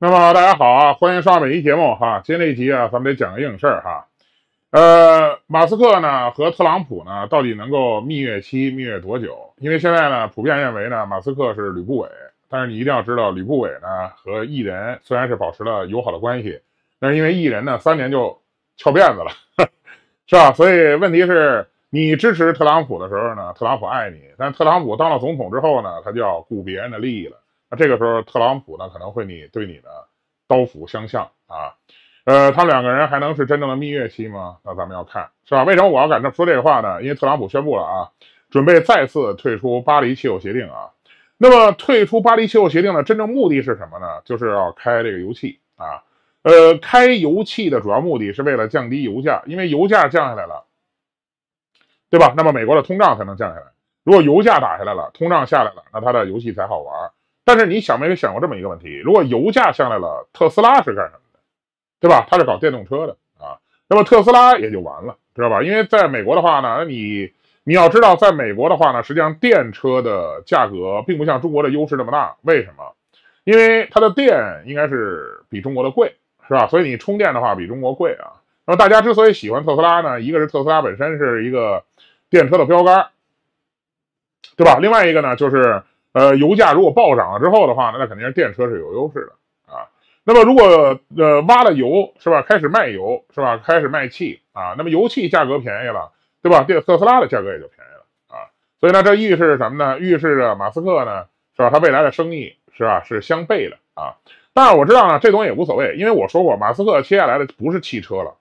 那么大家好啊，欢迎刷本期节目哈。今天这一集啊，咱们得讲个硬事儿哈。呃，马斯克呢和特朗普呢到底能够蜜月期蜜月多久？因为现在呢，普遍认为呢，马斯克是吕不韦。但是你一定要知道，吕不韦呢和异人虽然是保持了友好的关系，但是因为异人呢三年就翘辫子了，是吧？所以问题是你支持特朗普的时候呢，特朗普爱你；但特朗普当了总统之后呢，他就要顾别人的利益了。这个时候，特朗普呢可能会你对你的刀斧相向啊，呃，他两个人还能是真正的蜜月期吗？那咱们要看是吧？为什么我要敢这么说这话呢？因为特朗普宣布了啊，准备再次退出巴黎气候协定啊。那么退出巴黎气候协定的真正目的是什么呢？就是要开这个油气啊，呃，开油气的主要目的是为了降低油价，因为油价降下来了，对吧？那么美国的通胀才能降下来。如果油价打下来了，通胀下来了，那它的游戏才好玩。但是你想没想过这么一个问题？如果油价上来了，特斯拉是干什么的，对吧？它是搞电动车的啊，那么特斯拉也就完了，知道吧？因为在美国的话呢，你你要知道，在美国的话呢，实际上电车的价格并不像中国的优势那么大。为什么？因为它的电应该是比中国的贵，是吧？所以你充电的话比中国贵啊。那么大家之所以喜欢特斯拉呢，一个是特斯拉本身是一个电车的标杆，对吧？另外一个呢就是。呃，油价如果暴涨了之后的话呢，那肯定是电车是有优势的啊。那么如果呃挖了油是吧，开始卖油是吧，开始卖气啊，那么油气价格便宜了，对吧？这特斯拉的价格也就便宜了啊。所以呢，这预示什么呢？预示着马斯克呢是吧，他未来的生意是吧是相悖的啊。但是我知道呢，这东西也无所谓，因为我说过，马斯克接下来的不是汽车了。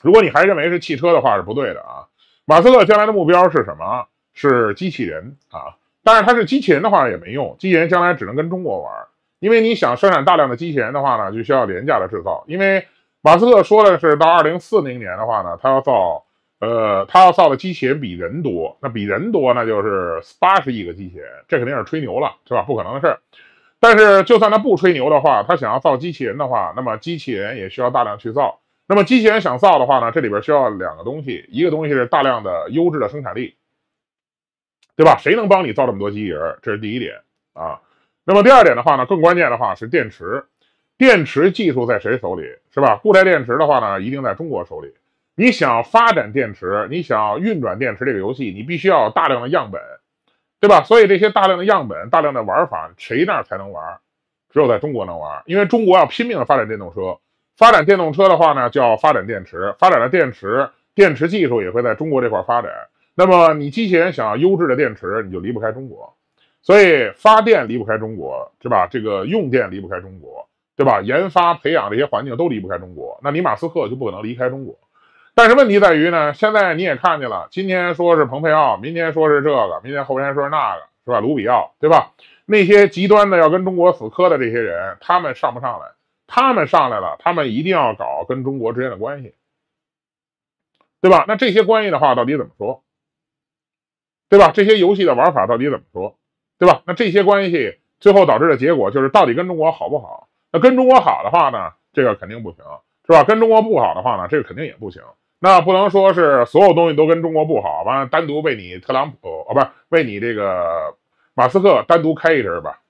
如果你还认为是汽车的话是不对的啊。马斯克将来的目标是什么？是机器人啊。但是它是机器人的话也没用，机器人将来只能跟中国玩，因为你想生产大量的机器人的话呢，就需要廉价的制造。因为马斯克说的是到二零四零年的话呢，他要造，呃，他要造的机器人比人多，那比人多那就是八十亿个机器人，这肯定是吹牛了，是吧？不可能的事儿。但是就算他不吹牛的话，他想要造机器人的话，那么机器人也需要大量去造。那么机器人想造的话呢，这里边需要两个东西，一个东西是大量的优质的生产力。对吧？谁能帮你造这么多机器人？这是第一点啊。那么第二点的话呢，更关键的话是电池，电池技术在谁手里是吧？固态电池的话呢，一定在中国手里。你想发展电池，你想运转电池这个游戏，你必须要大量的样本，对吧？所以这些大量的样本、大量的玩法，谁那才能玩？只有在中国能玩，因为中国要拼命的发展电动车。发展电动车的话呢，就要发展电池。发展了电池，电池技术也会在中国这块发展。那么你机器人想要优质的电池，你就离不开中国，所以发电离不开中国，是吧？这个用电离不开中国，对吧？研发培养这些环境都离不开中国，那你马斯克就不可能离开中国。但是问题在于呢，现在你也看见了，今天说是蓬佩奥，明天说是这个，明天后天说是那个，是吧？卢比奥，对吧？那些极端的要跟中国死磕的这些人，他们上不上来？他们上来了，他们一定要搞跟中国之间的关系，对吧？那这些关系的话，到底怎么说？对吧？这些游戏的玩法到底怎么说？对吧？那这些关系最后导致的结果就是到底跟中国好不好？那跟中国好的话呢？这个肯定不行，是吧？跟中国不好的话呢？这个肯定也不行。那不能说是所有东西都跟中国不好，完了单独为你特朗普啊，不是为你这个马斯克单独开一支吧？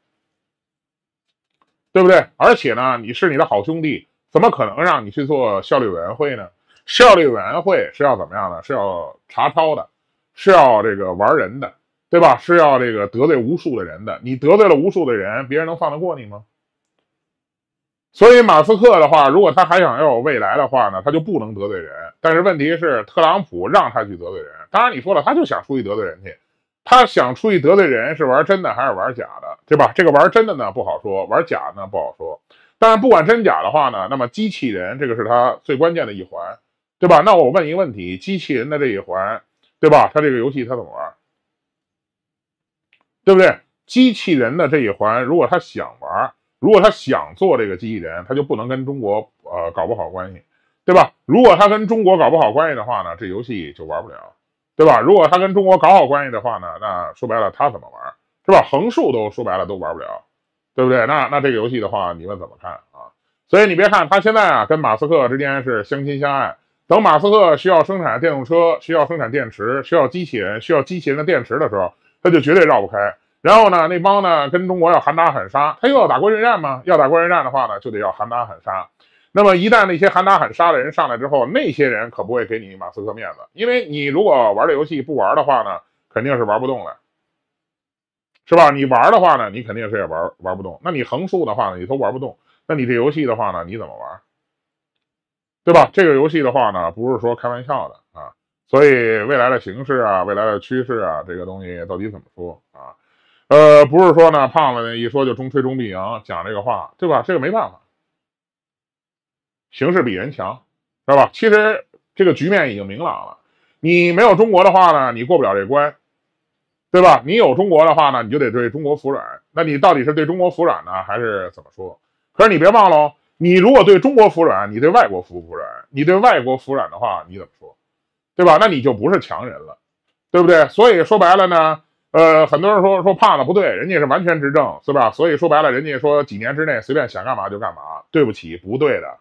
对不对？而且呢，你是你的好兄弟，怎么可能让你去做效率委员会呢？效率委员会是要怎么样呢？是要查抄的。是要这个玩人的，对吧？是要这个得罪无数的人的。你得罪了无数的人，别人能放得过你吗？所以，马斯克的话，如果他还想要有未来的话呢，他就不能得罪人。但是问题是，特朗普让他去得罪人。当然，你说了，他就想出去得罪人去。他想出去得罪人，是玩真的还是玩假的，对吧？这个玩真的呢不好说，玩假呢不好说。但是不管真假的话呢，那么机器人这个是他最关键的一环，对吧？那我问一个问题：机器人的这一环。对吧？他这个游戏他怎么玩？对不对？机器人的这一环，如果他想玩，如果他想做这个机器人，他就不能跟中国呃搞不好关系，对吧？如果他跟中国搞不好关系的话呢，这游戏就玩不了，对吧？如果他跟中国搞好关系的话呢，那说白了他怎么玩，是吧？横竖都说白了都玩不了，对不对？那那这个游戏的话，你们怎么看啊？所以你别看他现在啊跟马斯克之间是相亲相爱。等马斯克需要生产电动车，需要生产电池，需要机器人，需要机器人的电池的时候，他就绝对绕不开。然后呢，那帮呢跟中国要喊打喊杀，他又要打关税战吗？要打关税战的话呢，就得要喊打喊杀。那么一旦那些喊打喊杀的人上来之后，那些人可不会给你马斯克面子，因为你如果玩这游戏不玩的话呢，肯定是玩不动了，是吧？你玩的话呢，你肯定是也玩玩不动。那你横竖的话呢，你都玩不动。那你这游戏的话呢，你怎么玩？对吧？这个游戏的话呢，不是说开玩笑的啊。所以未来的形势啊，未来的趋势啊，这个东西到底怎么说啊？呃，不是说呢，胖子呢一说就中吹中必赢，讲这个话，对吧？这个没办法，形势比人强，知道吧？其实这个局面已经明朗了。你没有中国的话呢，你过不了这关，对吧？你有中国的话呢，你就得对中国服软。那你到底是对中国服软呢，还是怎么说？可是你别忘了。你如果对中国服软，你对外国服不服软？你对外国服软的话，你怎么说？对吧？那你就不是强人了，对不对？所以说白了呢，呃，很多人说说怕了不对，人家是完全执政，是吧？所以说白了，人家说几年之内随便想干嘛就干嘛，对不起，不对的，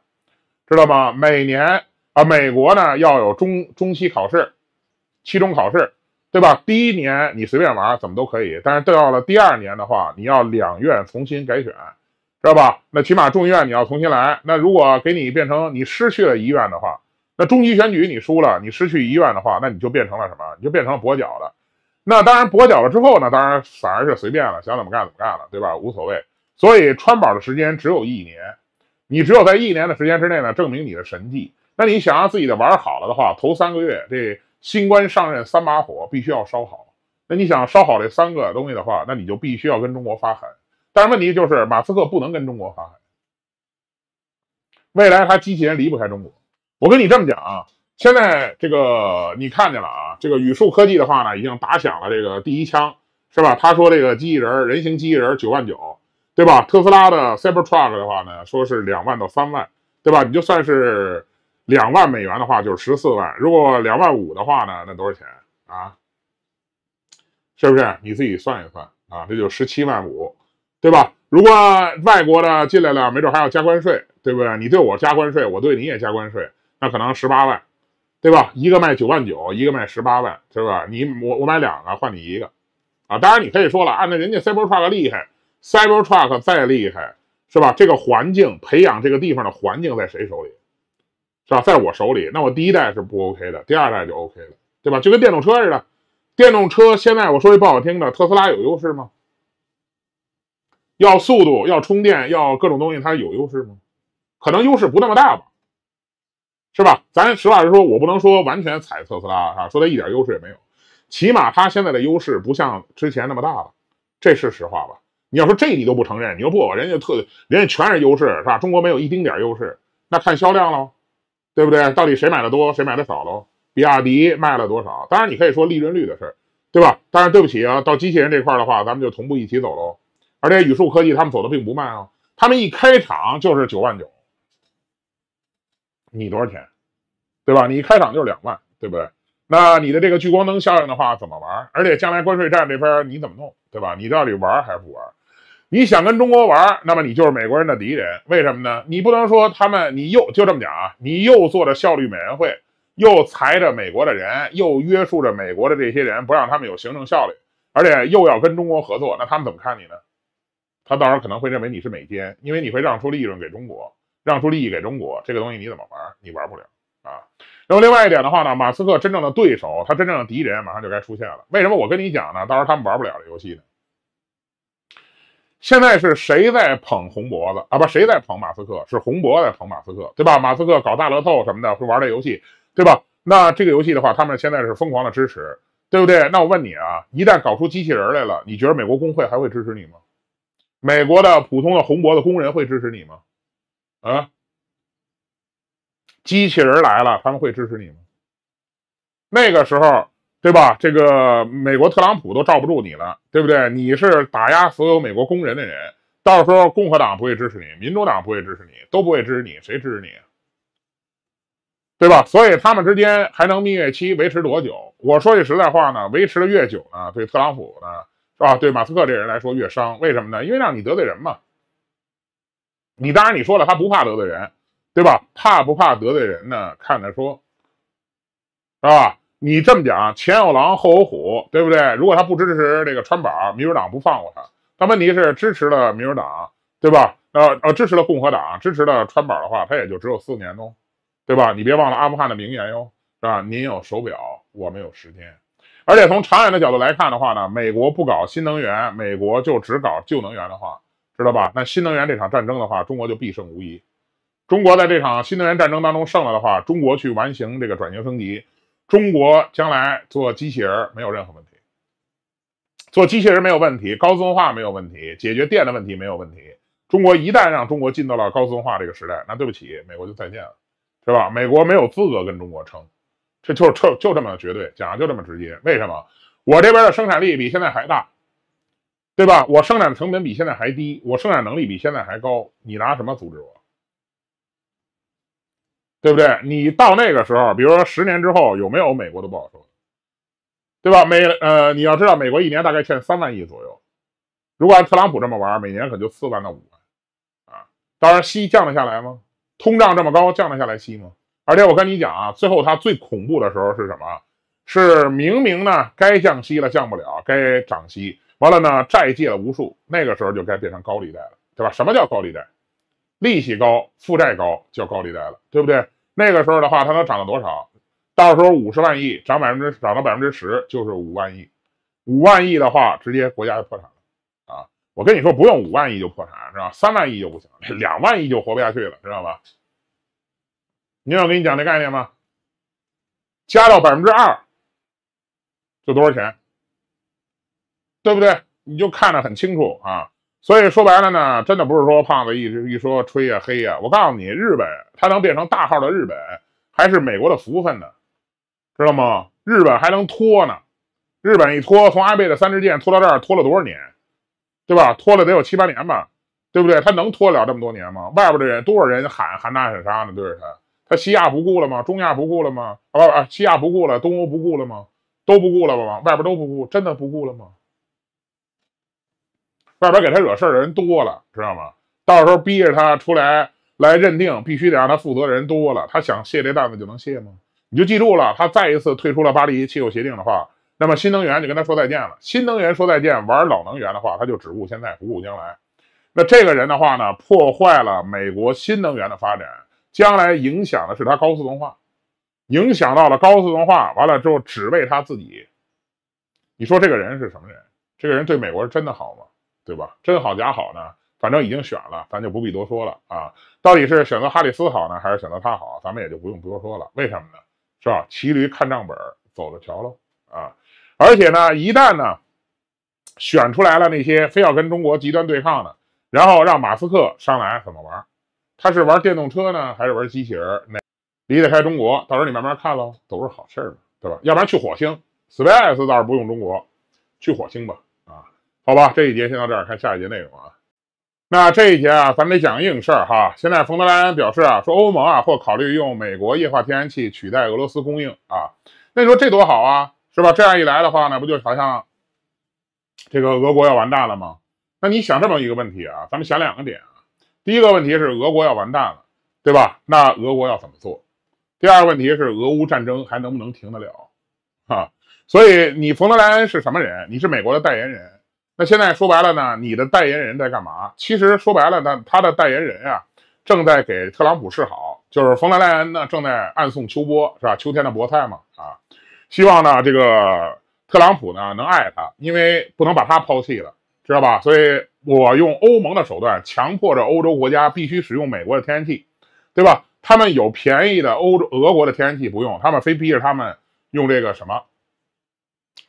知道吗？每年啊，美国呢要有中中期考试、期中考试，对吧？第一年你随便玩，怎么都可以，但是到了第二年的话，你要两院重新改选。知道吧？那起码众议院你要重新来。那如果给你变成你失去了议院的话，那终极选举你输了，你失去议院的话，那你就变成了什么？你就变成了跛脚的。那当然跛脚了之后呢，当然反而是随便了，想怎么干怎么干了，对吧？无所谓。所以川宝的时间只有一年，你只有在一年的时间之内呢，证明你的神迹。那你想让自己的玩好了的话，头三个月这新官上任三把火必须要烧好。那你想烧好这三个东西的话，那你就必须要跟中国发狠。但是问题就是，马斯克不能跟中国发海。未来他机器人离不开中国。我跟你这么讲啊，现在这个你看见了啊，这个宇树科技的话呢，已经打响了这个第一枪，是吧？他说这个机器人人形机器人九万九，对吧？特斯拉的 Cybertruck 的话呢，说是两万到三万，对吧？你就算是两万美元的话，就是十四万。如果两万五的话呢，那多少钱啊？是不是你自己算一算啊？这就十七万五。对吧？如果外国的进来了，没准还要加关税，对不对？你对我加关税，我对你也加关税，那可能十八万，对吧？一个卖九万九，一个卖十八万，是吧？你我我买两个换你一个，啊，当然你可以说了，按那人家 Cybertruck 厉害，Cybertruck 再厉害，是吧？这个环境培养这个地方的环境在谁手里，是吧？在我手里，那我第一代是不 OK 的，第二代就 OK 了，对吧？就跟电动车似的，电动车现在我说句不好听的，特斯拉有优势吗？要速度，要充电，要各种东西，它有优势吗？可能优势不那么大吧，是吧？咱实话实说，我不能说完全踩特斯拉啊，说它一点优势也没有，起码它现在的优势不像之前那么大了，这是实话吧？你要说这你都不承认，你说不人家特人家全是优势是吧？中国没有一丁点优势，那看销量喽，对不对？到底谁买的多，谁买的少喽？比亚迪卖了多少？当然你可以说利润率的事儿，对吧？但是对不起啊，到机器人这块的话，咱们就同步一起走喽。而且宇树科技他们走的并不慢啊，他们一开场就是九万九，你多少钱，对吧？你一开场就是两万，对不对？那你的这个聚光灯效应的话怎么玩？而且将来关税战这边你怎么弄，对吧？你到底玩还是不玩？你想跟中国玩，那么你就是美国人的敌人，为什么呢？你不能说他们，你又就这么讲啊，你又做着效率委员会，又裁着美国的人，又约束着美国的这些人，不让他们有行政效率，而且又要跟中国合作，那他们怎么看你呢？他到时候可能会认为你是美奸，因为你会让出利润给中国，让出利益给中国，这个东西你怎么玩？你玩不了啊。那么另外一点的话呢，马斯克真正的对手，他真正的敌人马上就该出现了。为什么我跟你讲呢？到时候他们玩不了这游戏呢。现在是谁在捧红脖子啊？不，谁在捧马斯克？是红脖子捧马斯克，对吧？马斯克搞大乐透什么的，会玩这游戏，对吧？那这个游戏的话，他们现在是疯狂的支持，对不对？那我问你啊，一旦搞出机器人来了，你觉得美国工会还会支持你吗？美国的普通的红脖子工人会支持你吗？啊，机器人来了，他们会支持你吗？那个时候，对吧？这个美国特朗普都罩不住你了，对不对？你是打压所有美国工人的人，到时候共和党不会支持你，民主党不会支持你，都不会支持你，谁支持你？对吧？所以他们之间还能蜜月期维持多久？我说句实在话呢，维持的越久呢，对特朗普呢？啊，对马斯克这人来说越伤，为什么呢？因为让你得罪人嘛。你当然你说了，他不怕得罪人，对吧？怕不怕得罪人呢？看得说，是吧？你这么讲，前有狼后有虎，对不对？如果他不支持这个川宝，民主党不放过他。但问题是，支持了民主党，对吧？呃呃，支持了共和党，支持了川宝的话，他也就只有四年哦，对吧？你别忘了阿富汗的名言哟，是吧？您有手表，我们有时间。而且从长远的角度来看的话呢，美国不搞新能源，美国就只搞旧能源的话，知道吧？那新能源这场战争的话，中国就必胜无疑。中国在这场新能源战争当中胜了的话，中国去完形这个转型升级，中国将来做机器人没有任何问题，做机器人没有问题，高自动化没有问题，解决电的问题没有问题。中国一旦让中国进到了高自动化这个时代，那对不起，美国就再见了，是吧？美国没有资格跟中国撑。这就是就就这么绝对讲，的就这么直接。为什么我这边的生产力比现在还大，对吧？我生产成本比现在还低，我生产能力比现在还高，你拿什么阻止我？对不对？你到那个时候，比如说十年之后，有没有美国都不好说，对吧？美呃，你要知道，美国一年大概欠三万亿左右，如果按特朗普这么玩，每年可就四万到五万啊。当然，息降得下来吗？通胀这么高，降得下来息吗？而且我跟你讲啊，最后它最恐怖的时候是什么？是明明呢该降息了降不了，该涨息完了呢债借了无数，那个时候就该变成高利贷了，对吧？什么叫高利贷？利息高，负债高，叫高利贷了，对不对？那个时候的话，它能涨到多少？到时候五十万亿涨百分之涨到百分之十就是五万亿，五万亿的话直接国家就破产了啊！我跟你说，不用五万亿就破产是吧？三万亿就不行，两万亿就活不下去了，知道吧？你要跟你讲这概念吗？加到百分之二，就多少钱，对不对？你就看得很清楚啊！所以说白了呢，真的不是说胖子一直一说吹呀黑呀。我告诉你，日本它能变成大号的日本，还是美国的福分呢，知道吗？日本还能拖呢，日本一拖，从安倍的三支箭拖到这儿，拖了多少年，对吧？拖了得有七八年吧，对不对？他能拖了这么多年吗？外边的人多少人喊喊打喊杀呢？对着他。他西亚不顾了吗？中亚不顾了吗？啊，西亚不顾了，东欧不顾了吗？都不顾了吗？外边都不顾，真的不顾了吗？外边给他惹事的人多了，知道吗？到时候逼着他出来来认定，必须得让他负责的人多了，他想卸这担子就能卸吗？你就记住了，他再一次退出了巴黎气候协定的话，那么新能源就跟他说再见了。新能源说再见，玩老能源的话，他就只顾现在，不顾将来。那这个人的话呢，破坏了美国新能源的发展。将来影响的是他高速动画，影响到了高速动画，完了之后只为他自己，你说这个人是什么人？这个人对美国是真的好吗？对吧？真好假好呢？反正已经选了，咱就不必多说了啊！到底是选择哈里斯好呢，还是选择他好？咱们也就不用多说了。为什么呢？是吧？骑驴看账本，走着瞧喽啊！而且呢，一旦呢选出来了，那些非要跟中国极端对抗的，然后让马斯克上来怎么玩？他是玩电动车呢，还是玩机器人？那离得开中国？到时候你慢慢看喽，都是好事儿嘛，对吧？要不然去火星，Space 倒是不用中国，去火星吧。啊，好吧，这一节先到这儿，看下一节内容啊。那这一节啊，咱得讲硬事儿哈。现在冯德莱恩表示啊，说欧盟啊，或考虑用美国液化天然气取代俄罗斯供应啊。那你说这多好啊，是吧？这样一来的话呢，不就好像这个俄国要完蛋了吗？那你想这么一个问题啊，咱们想两个点。第一个问题是俄国要完蛋了，对吧？那俄国要怎么做？第二个问题是俄乌战争还能不能停得了？啊，所以你冯德莱恩是什么人？你是美国的代言人。那现在说白了呢，你的代言人在干嘛？其实说白了呢，他的代言人啊，正在给特朗普示好，就是冯德莱恩呢正在暗送秋波，是吧？秋天的菠菜嘛，啊，希望呢这个特朗普呢能爱他，因为不能把他抛弃了，知道吧？所以。我用欧盟的手段强迫着欧洲国家必须使用美国的天然气，对吧？他们有便宜的欧洲、俄国的天然气不用，他们非逼着他们用这个什么，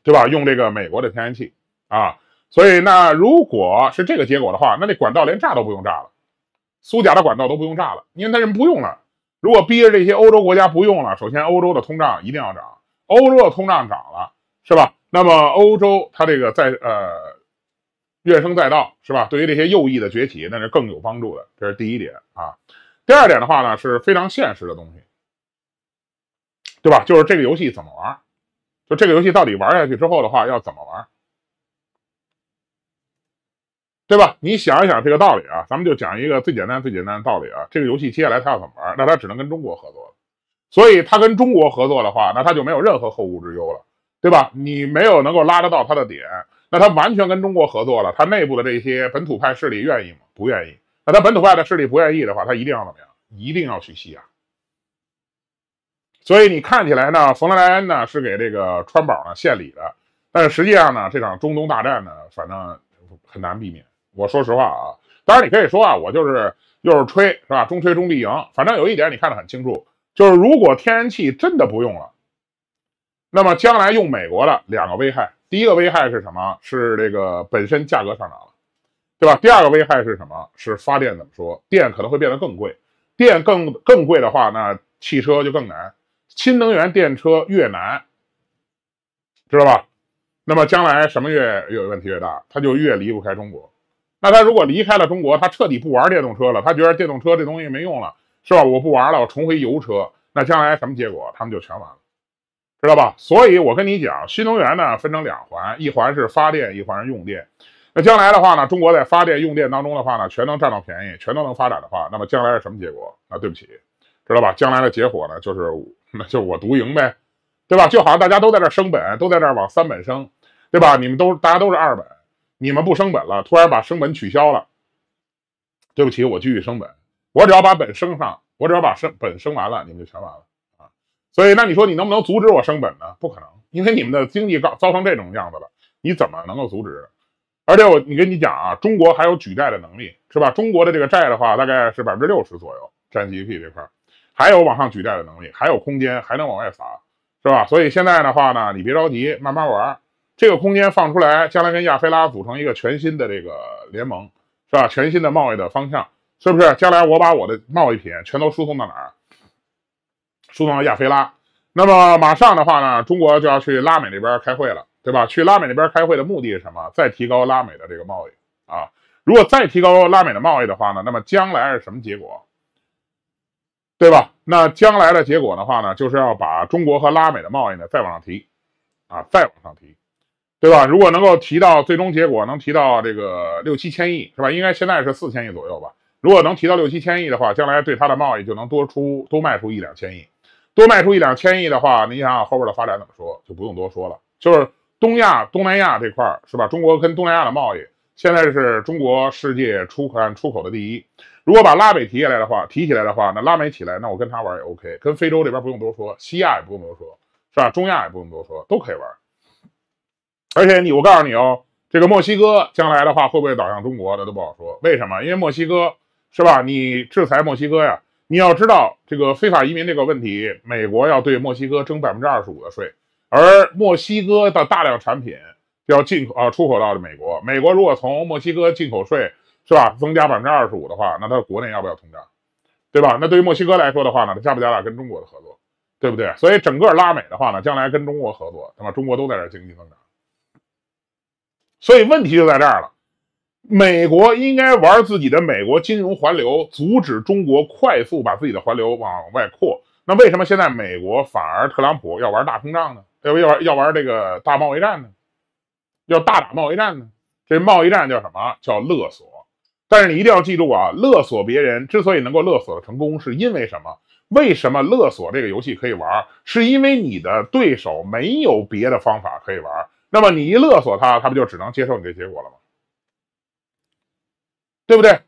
对吧？用这个美国的天然气啊。所以那如果是这个结果的话，那这管道连炸都不用炸了，苏贾的管道都不用炸了，因为他人不用了。如果逼着这些欧洲国家不用了，首先欧洲的通胀一定要涨，欧洲的通胀涨了，是吧？那么欧洲它这个在呃。怨声载道，是吧？对于这些右翼的崛起，那是更有帮助的，这是第一点啊。第二点的话呢，是非常现实的东西，对吧？就是这个游戏怎么玩，就这个游戏到底玩下去之后的话，要怎么玩，对吧？你想一想这个道理啊，咱们就讲一个最简单、最简单的道理啊。这个游戏接下来他要怎么玩，那他只能跟中国合作了。所以他跟中国合作的话，那他就没有任何后顾之忧了，对吧？你没有能够拉得到他的点。那他完全跟中国合作了，他内部的这些本土派势力愿意吗？不愿意。那他本土派的势力不愿意的话，他一定要怎么样？一定要去西亚。所以你看起来呢，冯德莱恩呢是给这个川宝呢献礼的，但是实际上呢，这场中东大战呢，反正很难避免。我说实话啊，当然你可以说啊，我就是又是吹是吧？中吹中必赢。反正有一点你看得很清楚，就是如果天然气真的不用了，那么将来用美国的两个危害。第一个危害是什么？是这个本身价格上涨了，对吧？第二个危害是什么？是发电怎么说？电可能会变得更贵，电更更贵的话，那汽车就更难，新能源电车越难，知道吧？那么将来什么越越问题越大，它就越离不开中国。那他如果离开了中国，他彻底不玩电动车了，他觉得电动车这东西没用了，是吧？我不玩了，我重回油车。那将来什么结果？他们就全完了。知道吧？所以我跟你讲，新能源呢分成两环，一环是发电，一环是用电。那将来的话呢，中国在发电、用电当中的话呢，全能占到便宜，全都能发展的话，那么将来是什么结果？啊，对不起，知道吧？将来的结果呢，就是那就我独赢呗，对吧？就好像大家都在这升本，都在这往三本升，对吧？你们都大家都是二本，你们不升本了，突然把升本取消了，对不起，我继续升本，我只要把本升上，我只要把升本升完了，你们就全完了。所以，那你说你能不能阻止我升本呢？不可能，因为你们的经济高造成这种样子了，你怎么能够阻止？而且我，你跟你讲啊，中国还有举债的能力，是吧？中国的这个债的话，大概是百分之六十左右占 GDP 这块，还有往上举债的能力，还有空间，还能往外撒，是吧？所以现在的话呢，你别着急，慢慢玩，这个空间放出来，将来跟亚非拉组成一个全新的这个联盟，是吧？全新的贸易的方向，是不是？将来我把我的贸易品全都输送到哪儿？输送到亚非拉，那么马上的话呢，中国就要去拉美那边开会了，对吧？去拉美那边开会的目的是什么？再提高拉美的这个贸易啊！如果再提高拉美的贸易的话呢，那么将来是什么结果？对吧？那将来的结果的话呢，就是要把中国和拉美的贸易呢再往上提啊，再往上提，对吧？如果能够提到最终结果，能提到这个六七千亿，是吧？应该现在是四千亿左右吧？如果能提到六七千亿的话，将来对它的贸易就能多出多卖出一两千亿。多卖出一两千亿的话，你想想后边的发展怎么说，就不用多说了。就是东亚、东南亚这块儿是吧？中国跟东南亚的贸易现在是中国世界出口出口的第一。如果把拉美提起来的话，提起来的话，那拉美起来，那我跟他玩也 OK。跟非洲这边不用多说，西亚也不用多说，是吧？中亚也不用多说，都可以玩。而且你，我告诉你哦，这个墨西哥将来的话会不会倒向中国，那都不好说。为什么？因为墨西哥是吧？你制裁墨西哥呀？你要知道，这个非法移民这个问题，美国要对墨西哥征百分之二十五的税，而墨西哥的大量产品要进口呃出口到美国，美国如果从墨西哥进口税是吧，增加百分之二十五的话，那它国内要不要通胀，对吧？那对于墨西哥来说的话呢，它加不加大跟中国的合作，对不对？所以整个拉美的话呢，将来跟中国合作，那么中国都在这经济增长，所以问题就在这儿了。美国应该玩自己的美国金融环流，阻止中国快速把自己的环流往外扩。那为什么现在美国反而特朗普要玩大通胀呢？要要玩要玩这个大贸易战呢？要大打贸易战呢？这贸易战叫什么叫勒索？但是你一定要记住啊，勒索别人之所以能够勒索的成功，是因为什么？为什么勒索这个游戏可以玩？是因为你的对手没有别的方法可以玩。那么你一勒索他，他不就只能接受你的结果了吗？对不对？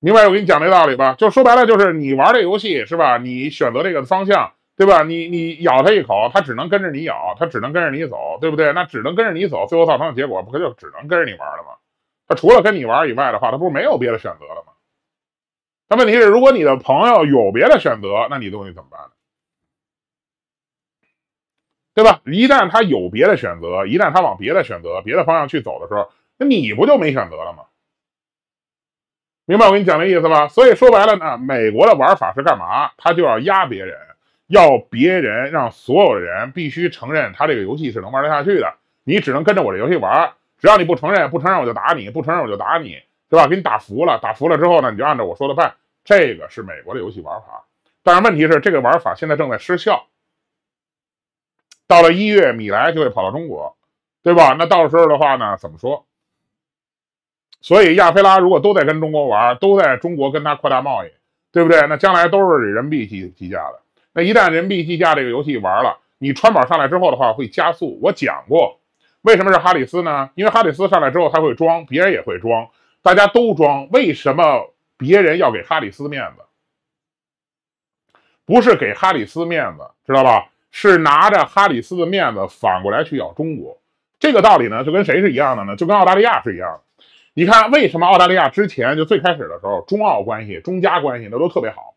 明白我给你讲这道理吧，就说白了就是你玩这游戏是吧？你选择这个方向，对吧？你你咬他一口，他只能跟着你咬，他只能跟着你走，对不对？那只能跟着你走，最后造成的结果不就只能跟着你玩了吗？他除了跟你玩以外的话，他不是没有别的选择了吗？那问题是，如果你的朋友有别的选择，那你东西怎么办呢？对吧？一旦他有别的选择，一旦他往别的选择、别的方向去走的时候，那你不就没选择了吗？明白我跟你讲的意思吧？所以说白了呢，美国的玩法是干嘛？他就要压别人，要别人让所有人必须承认他这个游戏是能玩得下去的。你只能跟着我这游戏玩，只要你不承认，不承认我就打你，不承认我就打你，对吧？给你打服了，打服了之后呢，你就按照我说的办。这个是美国的游戏玩法。但是问题是，这个玩法现在正在失效。到了一月，米莱就会跑到中国，对吧？那到时候的话呢，怎么说？所以，亚非拉如果都在跟中国玩，都在中国跟他扩大贸易，对不对？那将来都是人民币计计价的。那一旦人民币计价这个游戏玩了，你川宝上来之后的话会加速。我讲过，为什么是哈里斯呢？因为哈里斯上来之后他会装，别人也会装，大家都装。为什么别人要给哈里斯面子？不是给哈里斯面子，知道吧？是拿着哈里斯的面子反过来去咬中国。这个道理呢，就跟谁是一样的呢？就跟澳大利亚是一样的。你看，为什么澳大利亚之前就最开始的时候，中澳关系、中加关系那都特别好，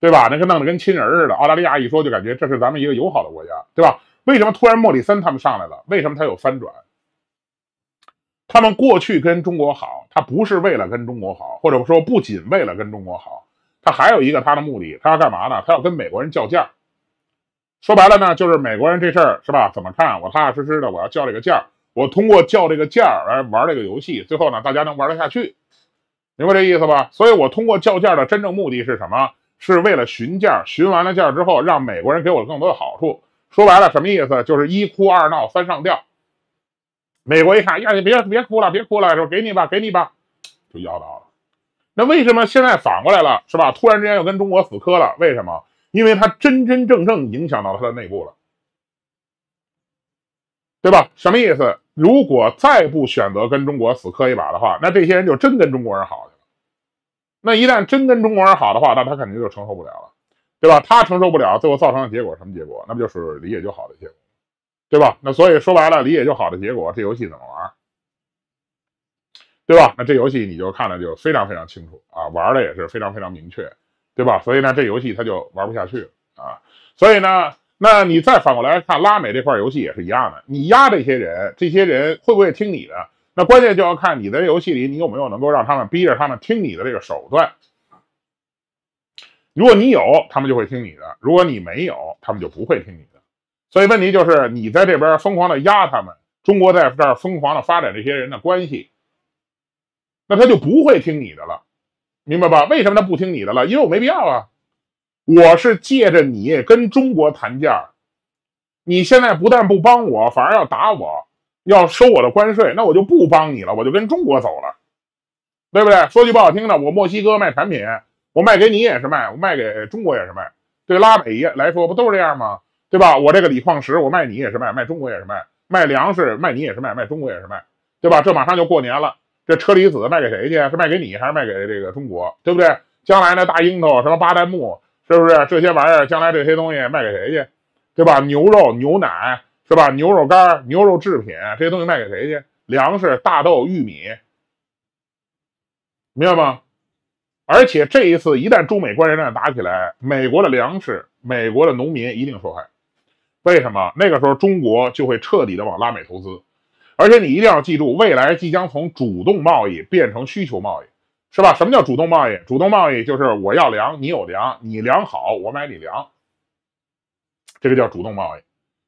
对吧？那个弄得跟亲人似的。澳大利亚一说，就感觉这是咱们一个友好的国家，对吧？为什么突然莫里森他们上来了？为什么他有翻转？他们过去跟中国好，他不是为了跟中国好，或者说不仅为了跟中国好，他还有一个他的目的，他要干嘛呢？他要跟美国人较价。说白了呢，就是美国人这事儿是吧？怎么看？我踏踏实实的，我要叫这个价。我通过叫这个价儿来玩这个游戏，最后呢，大家能玩得下去，明白这意思吧？所以，我通过叫价儿的真正目的是什么？是为了寻价寻完了价之后，让美国人给我更多的好处。说白了，什么意思？就是一哭二闹三上吊。美国一看，呀，你别别哭了，别哭了，说给你吧，给你吧，就要到了。那为什么现在反过来了，是吧？突然之间又跟中国死磕了？为什么？因为它真真正正影响到它的内部了。对吧？什么意思？如果再不选择跟中国死磕一把的话，那这些人就真跟中国人好了。那一旦真跟中国人好的话，那他肯定就承受不了了，对吧？他承受不了，最后造成的结果什么结果？那不就是理解就好的结果，对吧？那所以说白了，理解就好的结果，这游戏怎么玩？对吧？那这游戏你就看了就非常非常清楚啊，玩的也是非常非常明确，对吧？所以呢，这游戏他就玩不下去啊，所以呢。那你再反过来看拉美这块游戏也是一样的，你压这些人，这些人会不会听你的？那关键就要看你在游戏里你有没有能够让他们逼着他们听你的这个手段。如果你有，他们就会听你的；如果你没有，他们就不会听你的。所以问题就是你在这边疯狂的压他们，中国在这儿疯狂的发展这些人的关系，那他就不会听你的了，明白吧？为什么他不听你的了？因为我没必要啊。我是借着你跟中国谈价，你现在不但不帮我，反而要打我，要收我的关税，那我就不帮你了，我就跟中国走了，对不对？说句不好听的，我墨西哥卖产品，我卖给你也是卖，我卖给中国也是卖。对拉美来说不都是这样吗？对吧？我这个锂矿石，我卖你也是卖，卖中国也是卖。卖粮食，卖你也是卖，卖中国也是卖，对吧？这马上就过年了，这车厘子卖给谁去？是卖给你还是卖给这个中国？对不对？将来那大樱桃、什么巴旦木。是不是这些玩意儿？将来这些东西卖给谁去？对吧？牛肉、牛奶是吧？牛肉干、牛肉制品这些东西卖给谁去？粮食、大豆、玉米，明白吗？而且这一次，一旦中美关税战打起来，美国的粮食、美国的农民一定受害。为什么？那个时候中国就会彻底的往拉美投资。而且你一定要记住，未来即将从主动贸易变成需求贸易。是吧？什么叫主动贸易？主动贸易就是我要粮，你有粮，你粮好，我买你粮，这个叫主动贸易。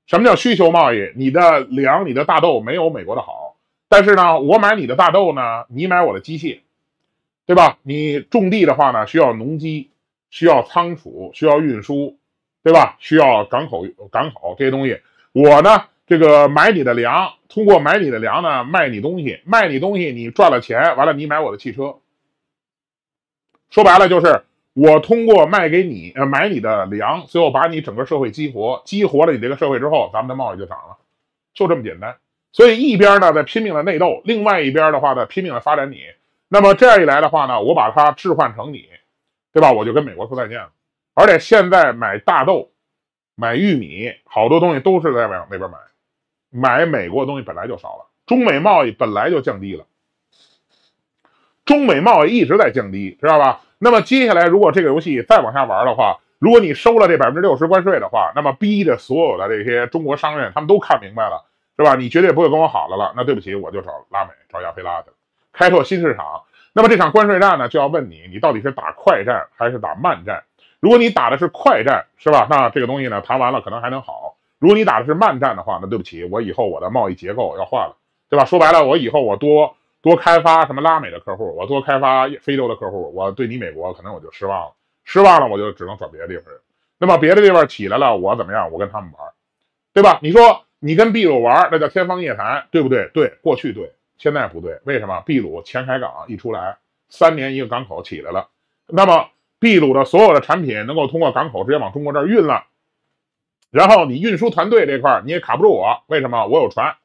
什么叫需求贸易？你的粮、你的大豆没有美国的好，但是呢，我买你的大豆呢，你买我的机械，对吧？你种地的话呢，需要农机，需要仓储，需要运输，对吧？需要港口、港口这些东西。我呢，这个买你的粮，通过买你的粮呢，卖你东西，卖你东西，你赚了钱，完了你买我的汽车。说白了就是，我通过卖给你，呃，买你的粮，最后把你整个社会激活，激活了你这个社会之后，咱们的贸易就涨了，就这么简单。所以一边呢在拼命的内斗，另外一边的话呢拼命的发展你。那么这样一来的话呢，我把它置换成你，对吧？我就跟美国说再见了。而且现在买大豆、买玉米，好多东西都是在往那边买，买美国东西本来就少了，中美贸易本来就降低了。中美贸易一直在降低，知道吧？那么接下来，如果这个游戏再往下玩的话，如果你收了这百分之六十关税的话，那么逼着所有的这些中国商人他们都看明白了，是吧？你绝对不会跟我好了了，那对不起，我就找拉美、找亚非拉去了，开拓新市场。那么这场关税战呢，就要问你，你到底是打快战还是打慢战？如果你打的是快战，是吧？那这个东西呢，谈完了可能还能好。如果你打的是慢战的话，那对不起，我以后我的贸易结构要换了，对吧？说白了，我以后我多。多开发什么拉美的客户，我多开发非洲的客户，我对你美国可能我就失望了，失望了我就只能转别的地方。那么别的地方起来了，我怎么样？我跟他们玩，对吧？你说你跟秘鲁玩，那叫天方夜谭，对不对？对，过去对，现在不对。为什么？秘鲁前海港一出来，三年一个港口起来了，那么秘鲁的所有的产品能够通过港口直接往中国这儿运了，然后你运输团队这块你也卡不住我，为什么？我有船，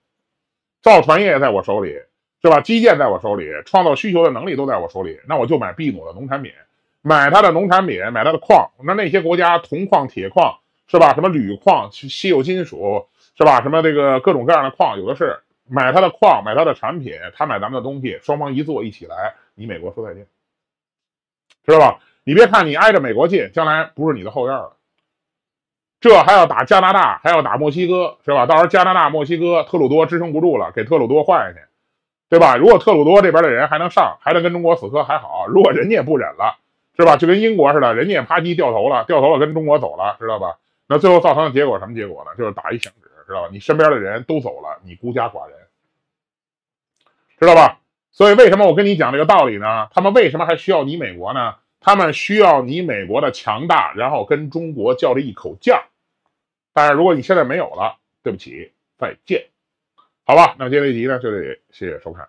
造船业在我手里。是吧？基建在我手里，创造需求的能力都在我手里，那我就买秘鲁的农产品，买它的农产品，买它的矿。那那些国家铜矿、铁矿是吧？什么铝矿、稀有金属是吧？什么这个各种各样的矿有的是，买它的矿，买它的产品，他买咱们的东西，双方一坐一起来，你美国说再见，知道吧？你别看你挨着美国近，将来不是你的后院了。这还要打加拿大，还要打墨西哥，是吧？到时候加拿大、墨西哥特鲁多支撑不住了，给特鲁多换下去。对吧？如果特鲁多这边的人还能上，还能跟中国死磕，还好。如果人家也不忍了，是吧？就跟英国似的，人家也啪叽掉头了，掉头了跟中国走了，知道吧？那最后造成的结果什么结果呢？就是打一响指，知道吧？你身边的人都走了，你孤家寡人，知道吧？所以为什么我跟你讲这个道理呢？他们为什么还需要你美国呢？他们需要你美国的强大，然后跟中国叫这一口劲儿。但是如果你现在没有了，对不起，再见。好吧，那今天这一集呢，就这里，谢谢收看。